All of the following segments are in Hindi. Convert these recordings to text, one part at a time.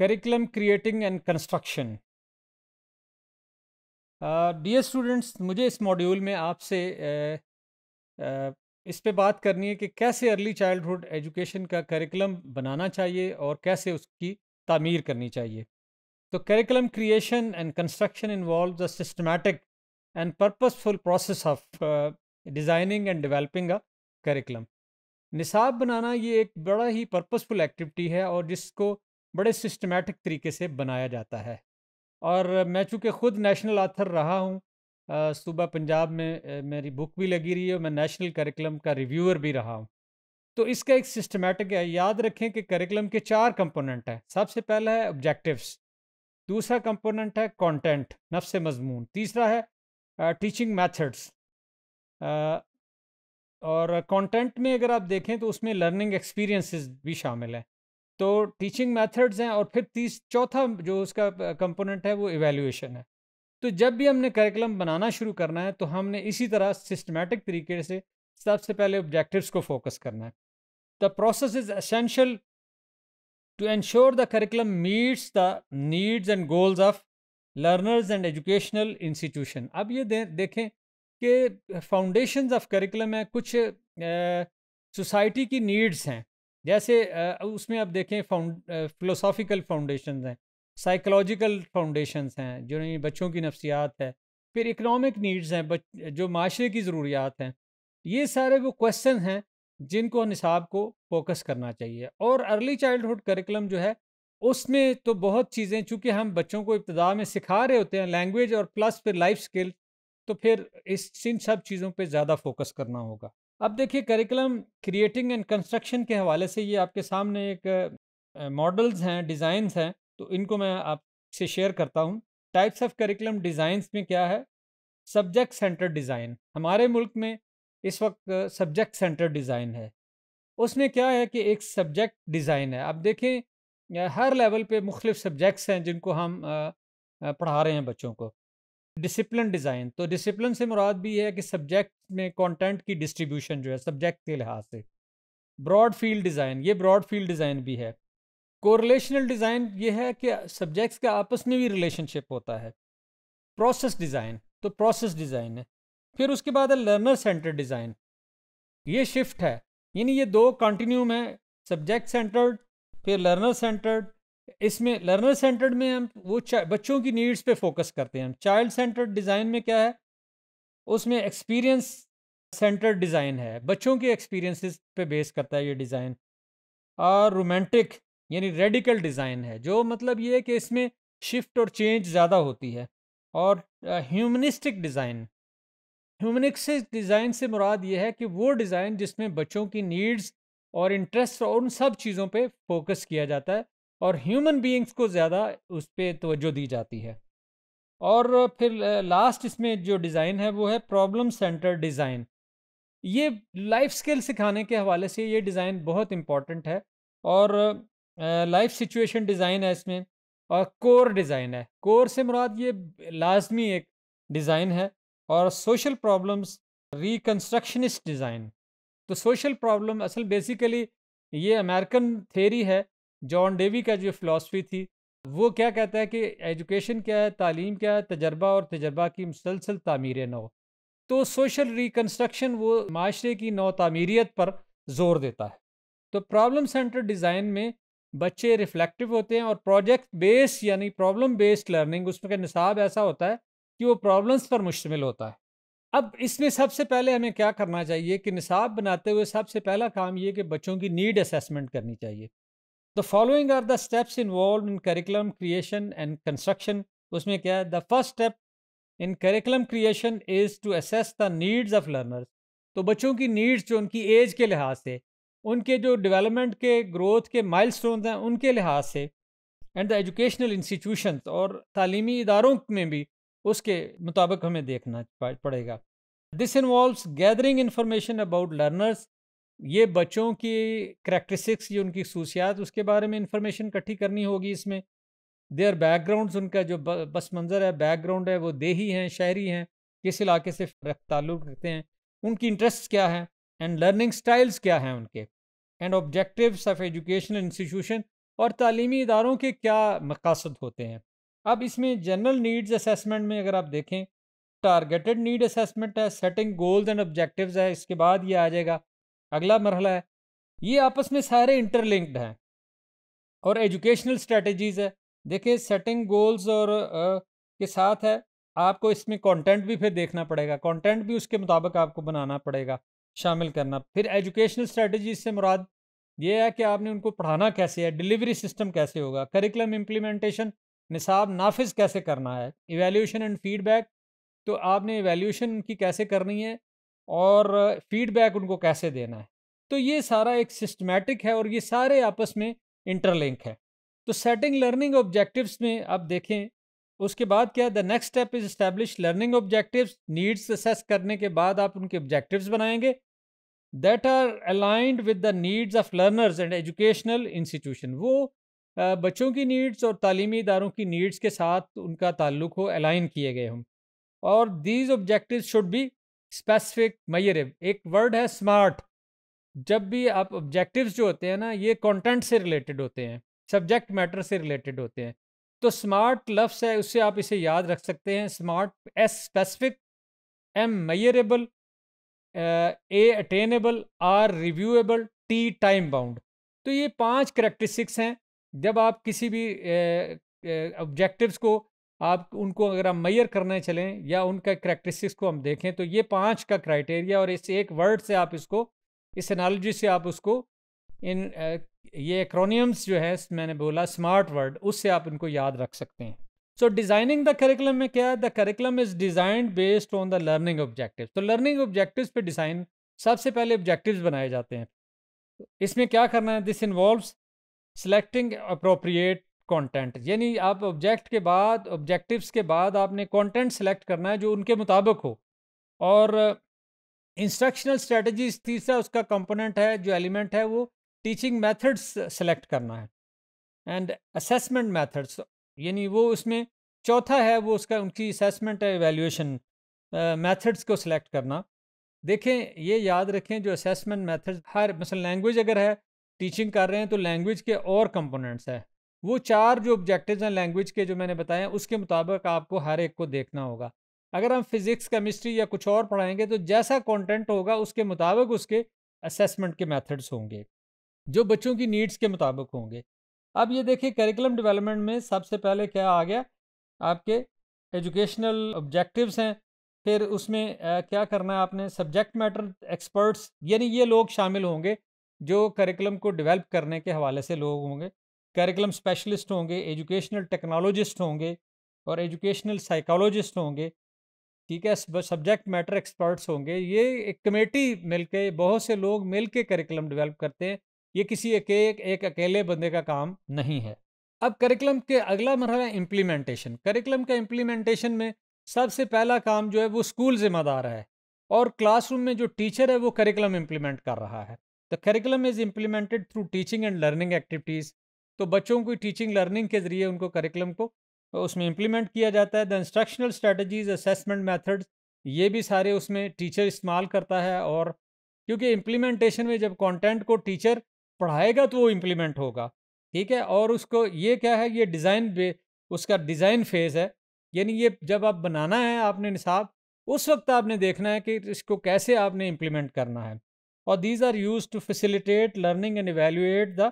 curriculum creating and construction dear uh, students मुझे इस मॉड्यूल में आपसे uh, uh, इस पे बात करनी है कि कैसे अर्ली चाइल्डहुड एजुकेशन का करिकुलम बनाना चाहिए और कैसे उसकी तामीर करनी चाहिए तो curriculum creation and construction involve the systematic and purposeful process of designing and developing a curriculum निसाब बनाना ये एक बड़ा ही पर्पसफुल एक्टिविटी है और जिसको बड़े सिस्टमेटिक तरीके से बनाया जाता है और मैं चूँकि ख़ुद नेशनल आथर रहा हूँ सुबह पंजाब में मेरी बुक भी लगी रही है और मैं नेशनल करिकुलम का रिव्यूअर भी रहा हूँ तो इसका एक सिस्टमेटिक है याद रखें कि करिकुलम के चार कंपोनेंट हैं सबसे पहला है ऑब्जेक्टिव्स दूसरा कंपोनेंट है कंटेंट नफ्स मजमून तीसरा है टीचिंग मेथड्स और कंटेंट में अगर आप देखें तो उसमें लर्निंग एक्सपीरियंसेस भी शामिल हैं तो टीचिंग मेथड्स हैं और फिर तीस चौथा जो उसका कंपोनेंट है वो इवेल्यूएशन है तो जब भी हमने करिकुलम बनाना शुरू करना है तो हमने इसी तरह सिस्टमेटिक तरीके से सबसे पहले ऑब्जेक्टिव्स को फोकस करना है the process is essential to ensure the curriculum meets the needs and goals of learners and educational institution अब ये दे, देखें कि फाउंडेशंस ऑफ करिकुलम है कुछ सोसाइटी की नीड्स हैं जैसे उसमें आप देखें फाउंड फिलोसॉफिकल फाउंडेशन हैं साइकोलॉजिकल फाउंडेशन हैं जो बच्चों की नफसियात है फिर इकनॉमिक नीड्स हैं जो माशरे की ज़रूरियात हैं ये सारे वो क्वेश्चन हैं जिनको निसाब को फोकस करना चाहिए और अर्ली चाइल्डहुड करिकुलम जो है उसमें तो बहुत चीज़ें चूँकि हम बच्चों को इब्तदा में सिखा रहे होते हैं लैंग्वेज और प्लस फिर लाइफ स्किल तो फिर इस इन सब चीज़ों पे ज़्यादा फोकस करना होगा अब देखिए करिकुलम क्रिएटिंग एंड कंस्ट्रक्शन के हवाले से ये आपके सामने एक मॉडल्स हैं डिज़ाइंस हैं तो इनको मैं आपसे शेयर करता हूँ टाइप्स ऑफ करिकुलम डिज़ाइंस में क्या है सब्जेक्ट सेंटर डिज़ाइन हमारे मुल्क में इस वक्त सब्जेक्ट सेंटर डिज़ाइन है उसमें क्या है कि एक सब्जेक्ट डिज़ाइन है आप देखें हर लेवल पे मुख्तफ सब्जेक्ट्स हैं जिनको हम पढ़ा रहे हैं बच्चों को डिसिप्लिन डिज़ाइन तो डिसिप्लिन से मुराद भी है कि सब्जेक्ट में कंटेंट की डिस्ट्रीब्यूशन जो है सब्जेक्ट के लिहाज से ब्रॉड फील्ड डिज़ाइन ये ब्रॉड फील्ड डिज़ाइन भी है कोरिलेशनल डिज़ाइन ये है कि सब्जेक्ट्स के आपस में भी रिलेशनशिप होता है प्रोसेस डिज़ाइन तो प्रोसेस डिज़ाइन है फिर उसके बाद है लर्नर सेंटर डिज़ाइन ये शिफ्ट है यानी ये दो कंटिन्यूम है सब्जेक्ट सेंटर्ड फिर लर्नर सेंटर्ड इसमें लर्नर सेंटर्ड में हम वो बच्चों की नीड्स पे फोकस करते हैं चाइल्ड सेंटर्ड डिज़ाइन में क्या है उसमें एक्सपीरियंस सेंटर्ड डिज़ाइन है बच्चों के एक्सपीरियंसेस पे बेस करता है ये डिज़ाइन और रोमांटिक यानी रेडिकल डिज़ाइन है जो मतलब ये है कि इसमें शिफ्ट और चेंज ज़्यादा होती है और ह्यूमनिस्टिक डिज़ाइन ह्यूमनिक्स डिज़ाइन से मुराद ये है कि वो डिज़ाइन जिसमें बच्चों की नीड्स और इंटरेस्ट और उन सब चीज़ों पे फोकस किया जाता है और ह्यूमन बीइंग्स को ज़्यादा उस पर तोज्जो दी जाती है और फिर लास्ट इसमें जो डिज़ाइन है वो है प्रॉब्लम सेंटर डिज़ाइन ये लाइफ स्किल सिखाने के हवाले से ये डिज़ाइन बहुत इम्पॉर्टेंट है और लाइफ सिचुएशन डिज़ाइन है इसमें और कोर डिज़ाइन है कोर से मुराद ये लाजमी एक डिज़ाइन है और सोशल प्रॉब्लम्स रिकन्स्ट्रक्शनिस्ट डिज़ाइन तो सोशल प्रॉब्लम असल बेसिकली ये अमेरिकन थेरी है जॉन डेवी का जो फ़िलासफ़ी थी वो क्या कहता है कि एजुकेशन क्या है तालीम क्या है तजर्बा और तजर्बा की मुसलसल तमीर नौ तो सोशल रिकन्स्ट्रक्शन वो माशरे की नौ तमीरीत पर जोर देता है तो प्रॉब्लम सेंटर डिज़ाइन में बच्चे रिफ्लेक्टिव होते हैं और प्रोजेक्ट बेस्ड यानी प्रॉब्लम बेस्ड लर्निंग उसमें का निसाब ऐसा होता है कि वो प्रॉब्लम्स पर मुश्तमिल होता है अब इसमें सबसे पहले हमें क्या करना चाहिए कि निसाब बनाते हुए सबसे पहला काम ये कि बच्चों की नीड असेसमेंट करनी चाहिए the following are the steps involve in curriculum creation and construction उसमें क्या है the first step in curriculum creation is to assess the needs of learners तो बच्चों की नीड्स जो उनकी एज के लिहाज से उनके जो डेवलपमेंट के ग्रोथ के माइलस्टोन्स हैं उनके लिहाज से एंड द एजुकेशनल इंस्टीट्यूशन और तालीमी इदारों में भी उसके मुताबिक हमें देखना पड़ेगा this involve gathering information about learners ये बच्चों की करेक्ट्रिस्टिक्स ये उनकी खसूसियात उसके बारे में इंफॉर्मेशन इकट्ठी करनी होगी इसमें देयर बैकग्राउंड उनका जो बस मंज़र है बैकग्राउंड है वो देही हैं शहरी हैं किस इलाके से ताल्लुक़ रखते हैं उनकी इंटरेस्ट क्या हैं एंड लर्निंग स्टाइल्स क्या हैं उनके and objectives of educational institution और तलीमी इदारों के क्या मकासद होते हैं अब इसमें जनरल नीड्स असेसमेंट में अगर आप देखें टारगेटेड नीड असेसमेंट है सेटिंग गोल्स एंड ऑब्जेक्टिव्स है इसके बाद ये आ जाएगा अगला मरहला है ये आपस में सारे इंटरलिंक्ड हैं और एजुकेशनल स्ट्रेटजीज़ है देखिए सेटिंग गोल्स और आ, के साथ है आपको इसमें कंटेंट भी फिर देखना पड़ेगा कंटेंट भी उसके मुताबिक आपको बनाना पड़ेगा शामिल करना फिर एजुकेशनल स्ट्रेटजीज से मुराद ये है कि आपने उनको पढ़ाना कैसे है डिलीवरी सिस्टम कैसे होगा करिकुलम इम्प्लीमेंटेशन निसाब नाफिज कैसे करना है इवेल्यूशन एंड फीडबैक तो आपने इवेल्यूशन की कैसे करनी है और फीडबैक उनको कैसे देना है तो ये सारा एक सिस्टमैटिक है और ये सारे आपस में इंटरलिंक है तो सेटिंग लर्निंग ऑब्जेक्टिव्स में आप देखें उसके बाद क्या the next step is establish learning objectives needs assess करने के बाद आप उनके ऑब्जेक्टिव्स बनाएंगे that are aligned with the needs of learners and educational institution वो बच्चों की नीड्स और तालीमी इदारों की नीड्स के साथ उनका ताल्लुक हो अलाइन किए गए हों और these objective should be specific measurable एक वर्ड है स्मार्ट जब भी आप ऑब्जेक्टिव्स जो होते हैं ना ये कंटेंट से रिलेटेड होते हैं सब्जेक्ट मैटर से रिलेटेड होते हैं तो स्मार्ट लफ्स है उससे आप इसे याद रख सकते हैं SMART S specific M measurable A attainable R reviewable T time bound तो ये पांच करेक्टरिस्टिक्स हैं जब आप किसी भी ऑब्जेक्टिव्स को आप उनको अगर हम मैयर करने चलें या उनका करेक्टरिस्टिक्स को हम देखें तो ये पांच का क्राइटेरिया और इस एक वर्ड से आप इसको इस एनालॉजी से आप उसको इन ये एक्रोनियम्स जो है मैंने बोला स्मार्ट वर्ड उससे आप इनको याद रख सकते हैं सो डिज़ाइनिंग द करिकुलम में क्या है the curriculum is designed based on the learning objective तो लर्निंग ऑब्जेक्टिव पे डिज़ाइन सबसे पहले ऑब्जेक्टिव बनाए जाते हैं इसमें क्या करना है this involves selecting appropriate content यानी आप ऑब्जेक्ट के बाद ऑब्जेक्टिव्स के बाद आपने कंटेंट सेलेक्ट करना है जो उनके मुताबिक हो और इंस्ट्रक्शनल स्ट्रेटजीज तीसरा उसका कंपोनेंट है जो एलिमेंट है वो टीचिंग मेथड्स सेलेक्ट करना है एंड असेसमेंट मेथड्स यानी वो उसमें चौथा है वो उसका उनकी असेसमेंट है एवेल्यूशन मेथड्स को सिलेक्ट करना देखें ये याद रखें जो असेसमेंट मैथड्स हर मसल लैंग्वेज अगर है टीचिंग कर रहे हैं तो लैंग्वेज के और कंपोनेंट्स हैं वो चार जो ऑब्जेक्टिव्स हैं लैंग्वेज के जो मैंने बताए हैं उसके मुताबिक आपको हर एक को देखना होगा अगर हम फिज़िक्स केमिस्ट्री या कुछ और पढ़ाएंगे तो जैसा कंटेंट होगा उसके मुताबिक उसके असेसमेंट के मेथड्स होंगे जो बच्चों की नीड्स के मुताबिक होंगे अब ये देखिए करिकुलम डेवलपमेंट में सबसे पहले क्या आ गया आपके एजुकेशनल ऑब्जेक्टिव्स हैं फिर उसमें आ, क्या करना है आपने सब्जेक्ट मैटर एक्सपर्ट्स यानी ये लोग शामिल होंगे जो करिकुलम को डेवलप करने के हवाले से लोग होंगे करिकुलम स्पेशलिस्ट होंगे एजुकेशनल टेक्नोलॉजिस्ट होंगे और एजुकेशनल साइकोलॉजिस्ट होंगे ठीक है सब्जेक्ट मैटर एक्सपर्ट्स होंगे ये एक कमेटी मिलके बहुत से लोग मिलके करिकुलम डेवलप करते हैं ये किसी एक एक, एक अकेले बंदे का काम नहीं है अब करिकुलम के अगला है इम्प्लीमेंटेशन करिकुलम का इम्प्लीमेंटेशन में सबसे पहला काम जो है वो स्कूल जिम्मेदार है और क्लासरूम में जो टीचर है वो करिकुलम इम्प्लीमेंट कर रहा है the curriculum is implemented through teaching and learning activities तो बच्चों की टीचिंग लर्निंग के ज़रिए उनको करिकुलम को उसमें इम्प्लीमेंट किया जाता है the instructional strategies assessment methods ये भी सारे उसमें टीचर इस्तेमाल करता है और क्योंकि इम्प्लीमेंटेशन में जब कंटेंट को टीचर पढ़ाएगा तो वो इम्प्लीमेंट होगा ठीक है और उसको ये क्या है ये डिज़ाइन उसका डिज़ाइन फेज़ है यानी ये जब आप बनाना है आपने निसाब उस वक्त आपने देखना है कि इसको कैसे आपने इम्प्लीमेंट करना है और these are use to facilitate learning and evaluate the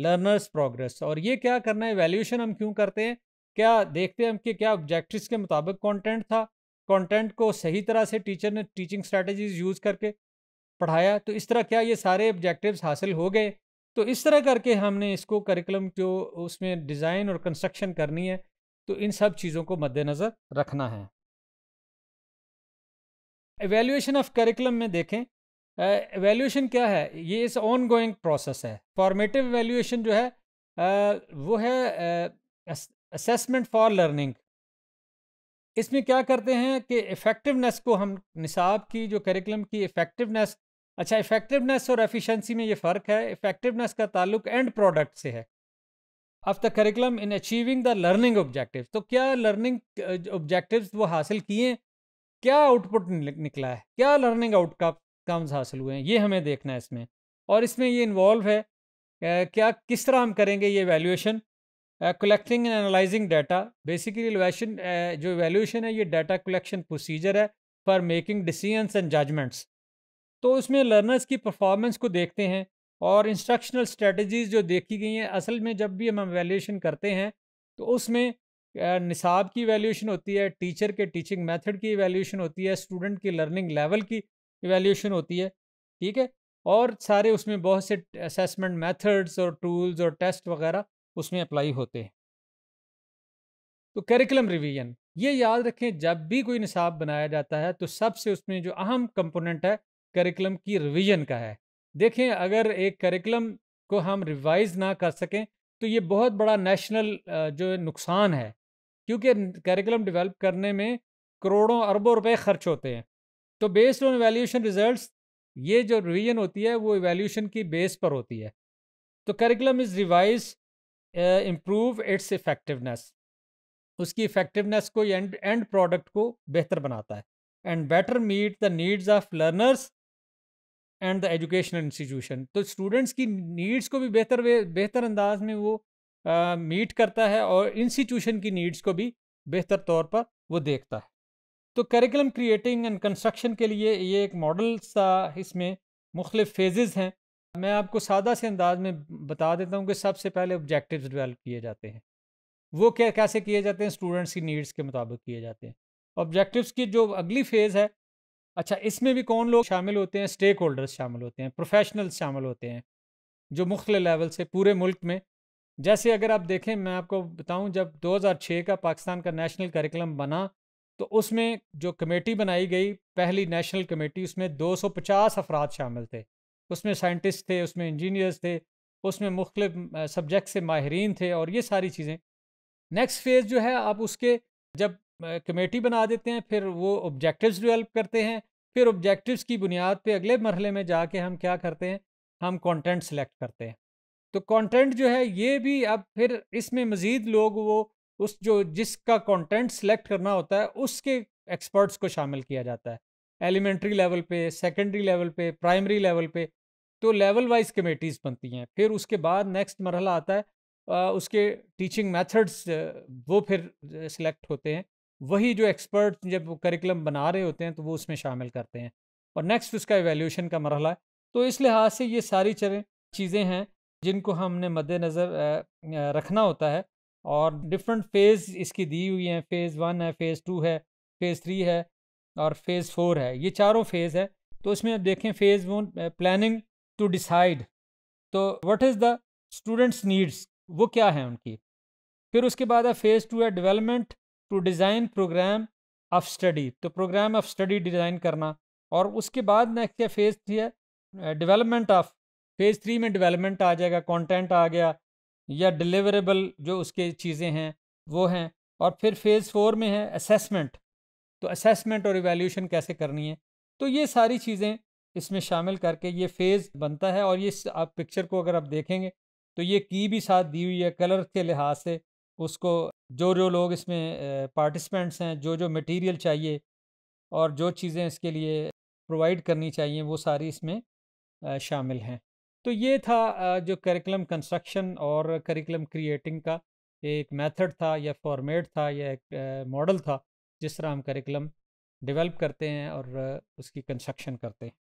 learners progress और ये क्या करना है वैल्यूएशन हम क्यों करते हैं क्या देखते हैं हम कि क्या ऑब्जेक्टिव्स के मुताबिक कंटेंट था कंटेंट को सही तरह से टीचर ने टीचिंग स्ट्रेटजीज यूज़ करके पढ़ाया तो इस तरह क्या ये सारे ऑब्जेक्टिव्स हासिल हो गए तो इस तरह करके हमने इसको करिकुलम जो उसमें डिज़ाइन और कंस्ट्रक्शन करनी है तो इन सब चीज़ों को मद्देनज़र रखना है एवेल्यूशन ऑफ करिकुलम में देखें वैल्यूशन क्या है ये इस ऑन गोइंग प्रोसेस है फॉर्मेटिव वैल्यूएशन जो है वो है असेसमेंट फॉर लर्निंग इसमें क्या करते हैं कि इफ़ेक्टिवनेस को हम निसाब की जो करिकुलम की इफ़ेक्टिवनेस अच्छा इफ़ेक्टिवनेस और एफिशिएंसी में ये फ़र्क है इफ़ेक्टिवनेस का ताल्लुक एंड प्रोडक्ट से है of the curriculum in achieving the learning objective तो क्या लर्निंग ऑब्जेक्टिव्स वो हासिल किए क्या आउटपुट निकला है क्या लर्निंग आउटकम कम्स हासिल हुए हैं ये हमें देखना है इसमें और इसमें ये इन्वॉल्व है क्या किस तरह हम करेंगे ये valuation collecting and analysing data basically इवेशन जो वैल्यूएशन है ये डाटा कलेक्शन प्रोसीजर है for making decisions and judgements तो उसमें लर्नर्स की परफॉर्मेंस को देखते हैं और इंस्ट्रक्शनल स्ट्रेटजीज जो देखी गई हैं असल में जब भी हम वैल्यूशन करते हैं तो उसमें निसाब की वैल्यूशन होती है टीचर के टीचिंग मैथड की वैल्यूशन होती है स्टूडेंट की लर्निंग लेवल की इवेल्यूशन होती है ठीक है और सारे उसमें बहुत से असेसमेंट मेथड्स और टूल्स और टेस्ट वगैरह उसमें अप्लाई होते हैं तो करिकुलम रिवीजन ये याद रखें जब भी कोई निसाब बनाया जाता है तो सबसे उसमें जो अहम कंपोनेंट है करिकुलम की रिवीजन का है देखें अगर एक करिकुलम को हम रिवाइज ना कर सकें तो ये बहुत बड़ा नेशनल जो नुकसान है क्योंकि करिकुलम डेवलप करने में करोड़ों अरबों रुपए खर्च होते हैं तो बेस्ड ऑन वैल्यूशन रिजल्ट्स ये जो रिवीजन होती है वो इवेल्यूशन की बेस पर होती है तो curriculum is revise improve its effectiveness उसकी इफेक्टिवनेस को एंड एंड प्रोडक्ट को बेहतर बनाता है and better meet the needs of learners and the educational institution तो स्टूडेंट्स की नीड्स को भी बेहतर बेहतर अंदाज में वो मीट uh, करता है और इंस्टीट्यूशन की नीड्स को भी बेहतर तौर पर वो देखता है तो करिकुलम क्रिएटिंग एंड कंस्ट्रक्शन के लिए ये एक मॉडल सा इसमें मुख्तफ फेजेज़ हैं मैं आपको सादा से अंदाज में बता देता हूँ कि सबसे पहले ऑब्जेक्टिव डिवेल्प किए जाते हैं वो क्या कैसे किए जाते हैं स्टूडेंट्स की नीड्स के मुताबिक किए जाते हैं ऑब्जेक्टिव्स की जो अगली फेज़ है अच्छा इसमें भी कौन लोग शामिल होते हैं स्टेक होल्डर्स शामिल होते हैं प्रोफेशनल्स शामिल होते हैं जो मुख्तल लेवल से पूरे मुल्क में जैसे अगर आप देखें मैं आपको बताऊं जब 2006 का पाकिस्तान का नेशनल करिकुलम बना तो उसमें जो कमेटी बनाई गई पहली नेशनल कमेटी उसमें 250 अफराद शामिल थे उसमें साइंटिस्ट थे उसमें इंजीनियर्स थे उसमें मुख्तु सब्जेक्ट से माहरीन थे और ये सारी चीज़ें नेक्स्ट फेज़ जो है आप उसके जब कमेटी बना देते हैं फिर वो ऑब्जेक्टिव्स डिवेल्प करते हैं फिर ऑब्जेक्टिव्स की बुनियाद पे अगले मरहले में जाके हम क्या करते हैं हम कंटेंट सेलेक्ट करते हैं तो कंटेंट जो है ये भी अब फिर इसमें मज़ीद लोग वो उस जो जिसका कंटेंट सिलेक्ट करना होता है उसके एक्सपर्ट्स को शामिल किया जाता है एलिमेंट्री लेवल पे सेकेंडरी लेवल पे प्राइमरी लेवल पे तो लेवल वाइज कमेटीज़ बनती हैं फिर उसके बाद नेक्स्ट मरहला आता है आ, उसके टीचिंग मेथड्स वो फिर सिलेक्ट होते हैं वही जो एक्सपर्ट जब वो करिकुलम बना रहे होते हैं तो वो उसमें शामिल करते हैं और नेक्स्ट उसका एवेल्यूशन का मरहला है तो इस लिहाज से ये सारी चीज़ें हैं जिनको हमने मद्देनज़र रखना होता है और डिफरेंट फेज़ इसकी दी हुई हैं फ़ेज़ वन है फ़ेज़ टू है फ़ेज़ थ्री है और फ़ेज़ फोर है ये चारों फ़ेज़ है तो इसमें आप देखें phase one planning to decide तो what is the students needs वो क्या है उनकी फिर उसके बाद है फ़ेज़ टू है development to design programme of study तो प्रोग्राम ऑफ स्टडी डिज़ाइन करना और उसके बाद नेक्स्ट है फ़ेज़ थ्री है डिवेलपमेंट ऑफ फ़ेज़ थ्री में डिवेलपमेंट आ जाएगा कॉन्टेंट आ गया या डिलीवरेबल जो उसके चीज़ें हैं वो हैं और फिर फेज़ फोर में है असेसमेंट तो असेसमेंट और इवेल्यूशन कैसे करनी है तो ये सारी चीज़ें इसमें शामिल करके ये फेज़ बनता है और ये आप पिक्चर को अगर आप देखेंगे तो ये की भी साथ दी हुई है कलर के लिहाज से उसको जो जो लोग इसमें पार्टिसिपेंट्स हैं जो जो मटेरियल चाहिए और जो चीज़ें इसके लिए प्रोवाइड करनी चाहिए वो सारी इसमें शामिल हैं तो ये था जो करिकुलम कंस्ट्रक्शन और करिकुलम क्रिएटिंग का एक मेथड था या फॉर्मेट था या एक मॉडल था जिस तरह हम करिकुलम डेवलप करते हैं और उसकी कंस्ट्रक्शन करते हैं